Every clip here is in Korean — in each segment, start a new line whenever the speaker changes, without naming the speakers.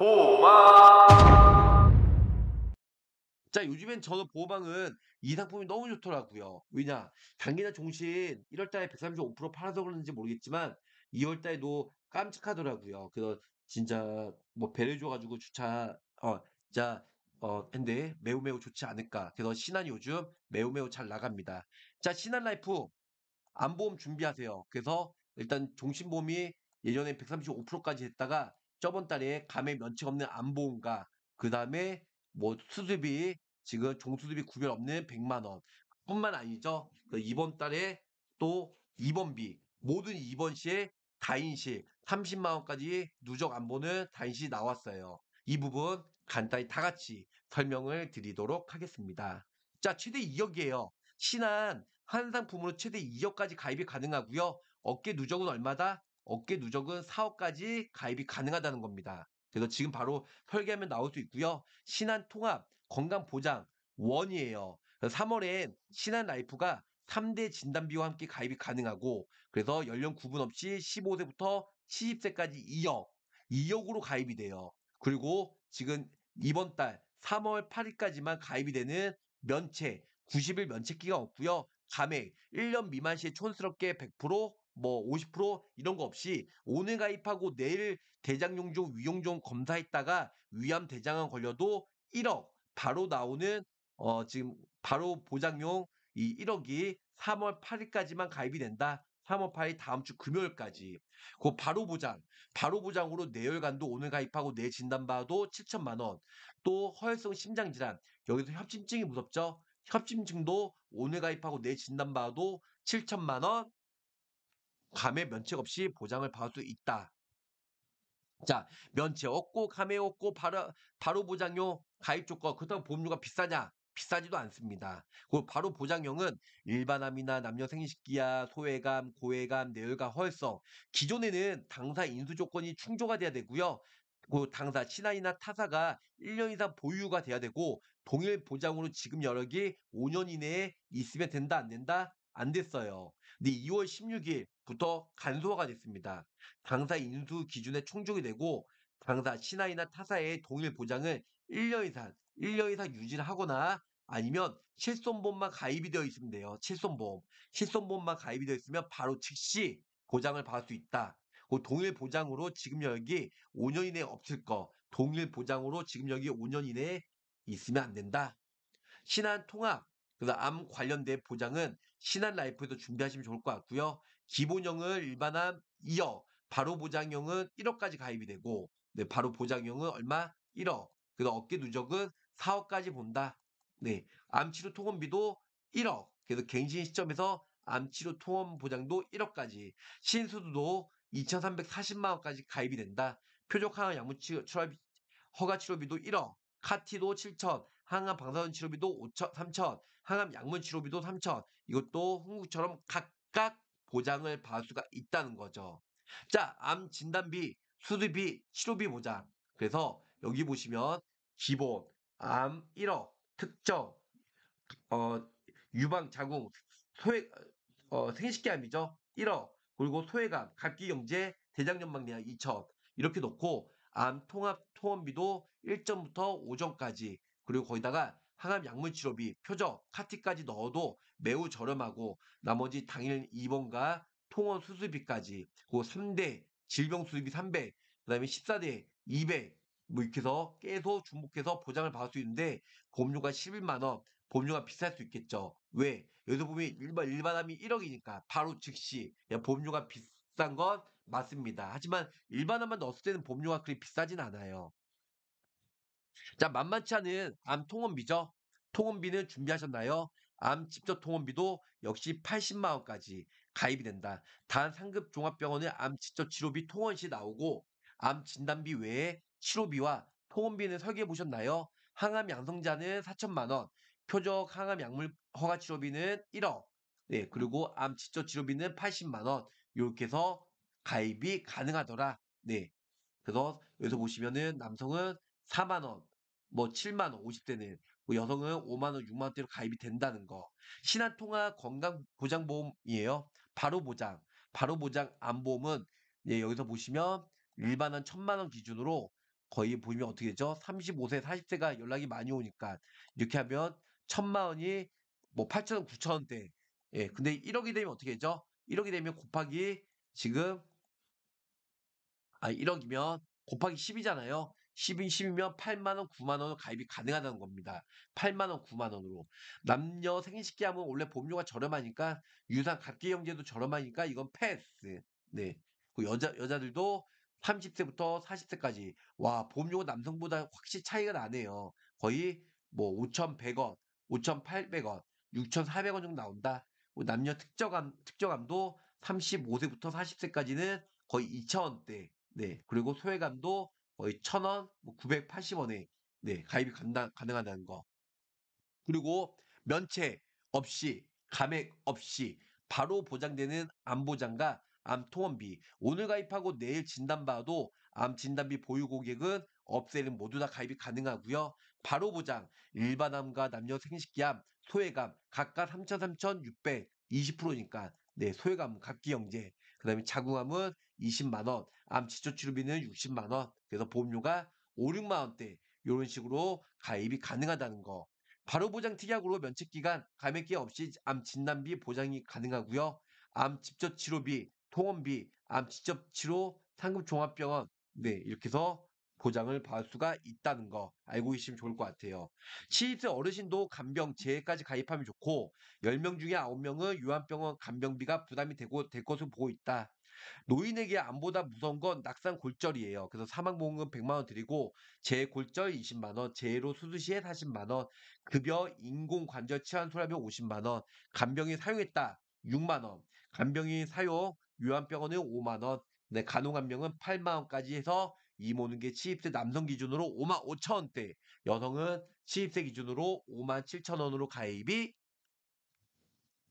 보호자 요즘엔 저도 보호방은이 상품이 너무 좋더라고요 왜냐 단기나 종신 1월달에 135% 팔아서 그러는지 모르겠지만 2월달에도 깜찍하더라고요 그래서 진짜 뭐배를 줘가지고 주차 어 진짜 어 근데 매우 매우 좋지 않을까 그래서 신한 요즘 매우 매우 잘 나갑니다 자 신한 라이프 안보험 준비하세요 그래서 일단 종신보험이 예전에 135%까지 했다가 저번 달에 감에 면책 없는 안보험과 그 다음에 뭐수습이 지금 종수습이 구별 없는 100만 원 뿐만 아니죠. 그 이번 달에 또 입원비 모든 입원 시에 다인시 30만 원까지 누적 안보는 다인시 나왔어요. 이 부분 간단히 다 같이 설명을 드리도록 하겠습니다. 자, 최대 2억이에요. 신한 한 상품으로 최대 2억까지 가입이 가능하고요. 어깨 누적은 얼마다? 어깨 누적은 4억까지 가입이 가능하다는 겁니다. 그래서 지금 바로 설계하면 나올 수 있고요. 신한 통합 건강 보장 원이에요. 3월에 신한 라이프가 3대 진단비와 함께 가입이 가능하고 그래서 연령 구분 없이 15세부터 70세까지 2억 2억으로 가입이 돼요. 그리고 지금 이번 달 3월 8일까지만 가입이 되는 면책 90일 면책기가 없고요. 감액 1년 미만 시에 촌스럽게 100% 뭐50% 이런 거 없이 오늘 가입하고 내일 대장 용종 위용종 검사했다가 위암 대장암 걸려도 1억 바로 나오는 어 지금 바로 보장용 이 1억이 3월 8일까지만 가입이 된다. 3월 8일 다음 주 금요일까지 그 바로 보장 바로 보장으로 내혈관도 오늘 가입하고 내 진단 봐도 7천만 원또 허혈성 심장 질환 여기서 협심증이 무섭죠 협심증도 오늘 가입하고 내 진단 봐도 7천만 원 감에 면책 없이 보장을 받을 수 있다. 자, 면책 없고 감에 없고 바로, 바로 보장료 가입 조건 그렇다고 보험료가 비싸냐? 비싸지도 않습니다. 그 바로 보장형은 일반암이나 남녀 생식기야 소외감, 고외감내열관 허혈성 기존에는 당사 인수 조건이 충족이 돼야 되고요. 그 당사 친안이나 타사가 1년 이상 보유가 돼야 되고 동일 보장으로 지금 여력이 5년 이내에 있으면 된다 안 된다 안 됐어요. 근데 2월 16일 부터 간소화가 됐습니다. 당사 인수 기준에 충족이 되고 당사 신하이나 타사의 동일 보장을 1년 이상, 1년 이상 유지를 하거나 아니면 실손보험만 가입이 되어 있으면 돼요. 실손보험. 실손보험만 가입이 되어 있으면 바로 즉시 보장을 받을 수 있다. 그 동일 보장으로 지금 여기 5년 이내에 없을 거. 동일 보장으로 지금 여기 5년 이내에 있으면 안 된다. 신한 통합, 그래서 암 관련된 보장은 신한라이프에서 준비하시면 좋을 것 같고요. 기본형을 일반암 2억, 바로 보장형은 1억까지 가입이 되고 네, 바로 보장형은 얼마? 1억. 그래서 어깨 누적은 4억까지 본다. 네, 암치료 통원비도 1억. 그래서 갱신 시점에서 암치료 통원 보장도 1억까지, 신수도 2,340만 원까지 가입이 된다. 표적 항암 약물치료 출 허가 치료비도 1억, 카티도 7천, 항암 방사선 치료비도 5천, 3천, 항암 약물 치료비도 3천. 이것도 한국처럼 각각 보장을 받을 수가 있다는 거죠. 자, 암 진단비, 수술비, 치료비 보장. 그래서 여기 보시면 기본 암 1억 특정 어, 유방 자궁 소해 어, 생식기암이죠. 1억 그리고 소해감, 각기경제, 대장연막내야 2천 이렇게 놓고 암 통합 통원비도 1점부터 5점까지 그리고 거기다가 항암 약물 치료비, 표적, 카티까지 넣어도 매우 저렴하고 나머지 당일 입원과 통원 수술비까지 그 3대 질병 수술비 3배, 그다음에 14대 2배 뭐 이렇게 해서 계속 중복해서 보장을 받을 수 있는데 보험료가 11만 원, 보험료가 비쌀 수 있겠죠. 왜? 여기서 보면 일반 일반암이 1억이니까 바로 즉시 보험료가 비싼 건 맞습니다. 하지만 일반암만 넣었을 때는 보험료가 그리 비싸진 않아요. 자, 만만치 않은 암 통원비죠. 통원비는 준비하셨나요? 암 직접 통원비도 역시 80만 원까지 가입이 된다. 단 상급 종합병원의암 직접 치료비 통원 시 나오고 암 진단비 외에 치료비와 통원비는 설계해 보셨나요? 항암 양성자는 4천만 원, 표적 항암 약물 허가 치료비는 1억, 네 그리고 암 직접 치료비는 80만 원 이렇게 해서 가입이 가능하더라. 네, 그래서 여기서 보시면은 남성은 4만 원, 뭐 7만 원 50대는 뭐 여성은 5만 원 6만 원대로 가입이 된다는 거 신한통화 건강보장보험이에요 바로 보장 바로 보장 안보험은 예, 여기서 보시면 일반한 은 천만 원 기준으로 거의 보시면 어떻게 되죠 35세 40세가 연락이 많이 오니까 이렇게 하면 1 천만 원이 뭐 8천 원 9천 원대 예 근데 1억이 되면 어떻게 되죠 1억이 되면 곱하기 지금 아 1억이면 곱하기 10이잖아요 1 2인 10이면 8만원, 9만원 가입이 가능하다는 겁니다. 8만원, 9만원으로. 남녀 생식기 하면 원래 보험료가 저렴하니까 유산 각기 형제도 저렴하니까 이건 패스. 네. 그 여자, 여자들도 30세부터 40세까지. 와, 보험료가 남성보다 확실히 차이가 나네요. 거의 뭐 5,100원, 5,800원, 6,400원 정도 나온다. 뭐 남녀 특정감 특저감도 35세부터 40세까지는 거의 2,000원대. 네. 그리고 소외감도 거의 천원, 980원에 뭐 네, 가입이 가능하다는 거. 그리고 면책 없이, 감액 없이 바로 보장되는 암보장과 암통원비. 오늘 가입하고 내일 진단받아도암 진단비 보유 고객은 업셀은 모두 다 가입이 가능하고요. 바로 보장, 일반암과 남녀 생식기암, 소외감 각각 3,3,600, 20%니까 네, 소외감은 갑기영재, 그 다음에 자궁암은 20만원, 암지조치료비는 60만원, 그래서 보험료가 5, 6만원대, 요런 식으로 가입이 가능하다는 거. 바로 보장 특약으로 면책기간, 감액기 없이 암 진단비 보장이 가능하고요. 암 직접 치료비, 통원비, 암 직접 치료, 상급 종합병원, 네, 이렇게 해서 보장을 받을 수가 있다는 거 알고 계시면 좋을 것 같아요. 70세 어르신도 간병 재해까지 가입하면 좋고 10명 중에 9명은 요한병원 간병비가 부담이 되고 될 것으로 보고 있다. 노인에게 안보다 무서운 건 낙상 골절이에요. 그래서 사망보험금 100만원 드리고 재해 골절 20만원, 재해로 수술시에 40만원, 급여 인공관절 치환 소라병 50만원, 간병인 사용했다 6만원, 간병인 사용 요한병원은 5만원, 네, 간호간병은 8만원까지 해서 이모든게 취입세 남성 기준으로 5만 5천 원대, 여성은 취입세 기준으로 5만 7천 원으로 가입이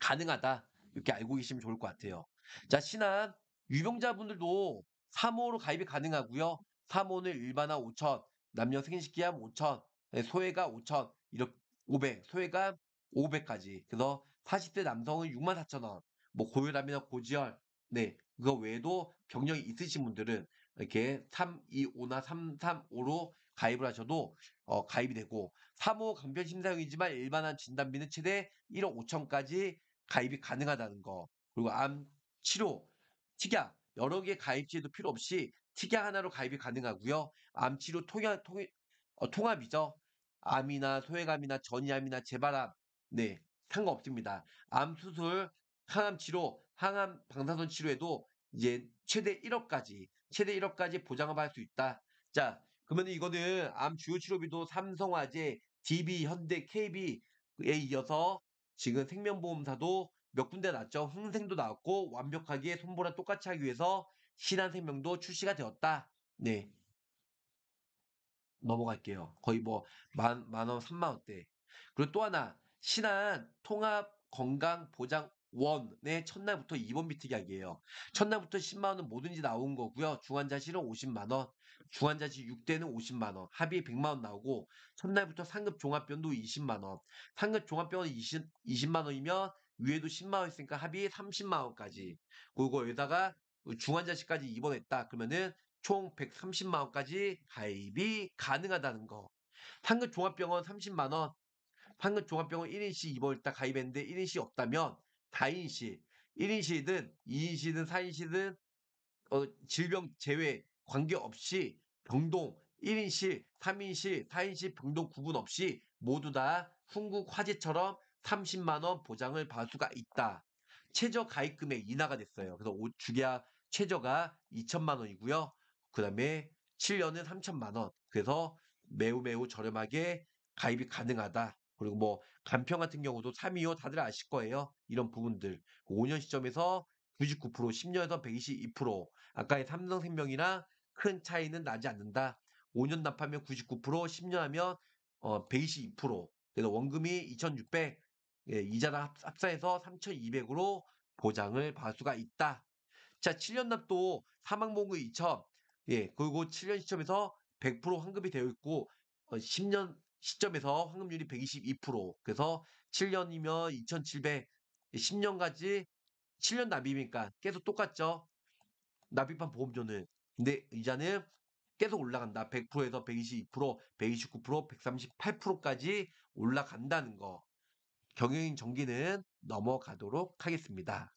가능하다. 이렇게 알고 계시면 좋을 것 같아요. 자, 신한 유병자분들도 3호로 가입이 가능하고요. 3호는 일반화 5천, 남녀 생식기함 5천, 소외가 5천, 이렇게 500, 소외가 500까지. 그래서 40대 남성은 6만 4천 원, 뭐 고혈압이나 고지혈, 네, 그거 외에도 병력이 있으신 분들은 이렇게 325나 335로 가입을 하셔도 어, 가입이 되고 3호 강변 심사용이지만 일반한 진단비는 최대 1억 5천까지 가입이 가능하다는 거 그리고 암 치료 특약 여러 개가입제도 필요 없이 특약 하나로 가입이 가능하고요 암 치료 통합 통, 어, 통합이죠 암이나 소외감이나 전이암이나 재발암 네 상관없습니다 암 수술 항암 치료 항암 방사선 치료에도 이제 최대 1억까지 최대 1억까지 보장을 할 수 있다. 자, 그러면 이거는 암 주요 치료비도 삼성화재, DB, 현대, KB에 이어서 지금 생명보험사도 몇 군데 났죠. 흥생도 나왔고 완벽하게 손보라 똑같이 하기 위해서 신한생명도 출시가 되었다. 네. 넘어갈게요. 거의 뭐 만, 만원, 삼만원대. 그리고 또 하나, 신한 통합 건강 보장 원의 첫날부터 2번 비트기 하기예요. 첫날부터 10만원은 뭐든지 나온 거고요. 중환자실은 50만원, 중환자실 6대는 50만원, 합의 100만원 나오고 첫날부터 상급 종합병도 20만원, 상급 종합병은 20, 20만원이면 위에도 10만원 있으니까 합의 30만원까지 그리고 여기다가 중환자실까지 입원했다 그러면은 총 130만원까지 가입이 가능하다는 거 상급 종합병원 30만원, 상급 종합병원 1인씩 입원했다 가입했는데 1인씩 없다면 다인시, 1인시든 2인시든 4인시든 어, 질병 제외 관계없이 병동 1인시, 3인시, 4인시 병동 구분 없이 모두 다 훈국 화재처럼 30만원 보장을 받을 수가 있다. 최저 가입금액 인하가 됐어요. 그래서 주계약 최저가 2천만원이고요. 그 다음에 7년은 3천만원. 그래서 매우 매우 저렴하게 가입이 가능하다. 그리고 뭐 간평 같은 경우도 3.25 다들 아실 거예요. 이런 부분들 5년 그 시점에서 99% 10년에서 122% 아까의 삼성생명이나 큰 차이는 나지 않는다. 5년 납하면 99% 10년 하면 어, 122% 그래서 원금이 2600 예, 이자랑 합사해서 3200으로 보장을 받을 수가 있다. 자 7년 납도 사망보험금 2000 예, 그리고 7년 시점에서 100% 환급이 되어 있고 어, 10년 시점에서 환금률이122% 그래서 7년이면 2700 10년까지 7년 납입이니까 계속 똑같죠. 납입한 보험료는 근데 이자는 계속 올라간다. 100%에서 122%, 129%, 138%까지 올라간다는 거. 경영인 정기는 넘어가도록 하겠습니다.